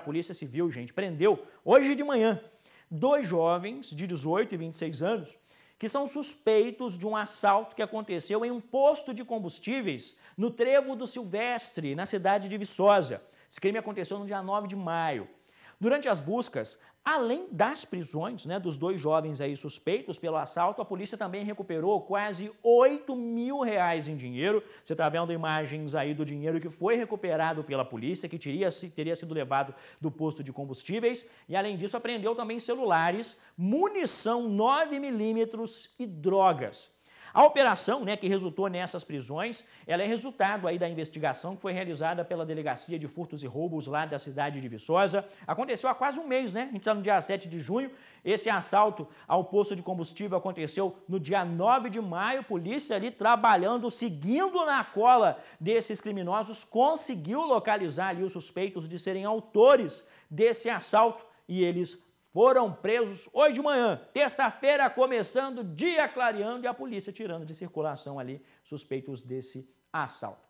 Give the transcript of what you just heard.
Polícia Civil, gente, prendeu hoje de manhã dois jovens de 18 e 26 anos que são suspeitos de um assalto que aconteceu em um posto de combustíveis no Trevo do Silvestre, na cidade de Viçosa. Esse crime aconteceu no dia 9 de maio. Durante as buscas, além das prisões né, dos dois jovens aí suspeitos pelo assalto, a polícia também recuperou quase 8 mil reais em dinheiro. Você está vendo imagens aí do dinheiro que foi recuperado pela polícia, que teria, teria sido levado do posto de combustíveis. E além disso, apreendeu também celulares, munição 9 milímetros e drogas. A operação né, que resultou nessas prisões, ela é resultado aí da investigação que foi realizada pela Delegacia de Furtos e Roubos lá da cidade de Viçosa. Aconteceu há quase um mês, né? A gente está no dia 7 de junho. Esse assalto ao posto de combustível aconteceu no dia 9 de maio. Polícia ali trabalhando, seguindo na cola desses criminosos, conseguiu localizar ali os suspeitos de serem autores desse assalto e eles foram presos hoje de manhã, terça-feira, começando dia clareando e a polícia tirando de circulação ali suspeitos desse assalto.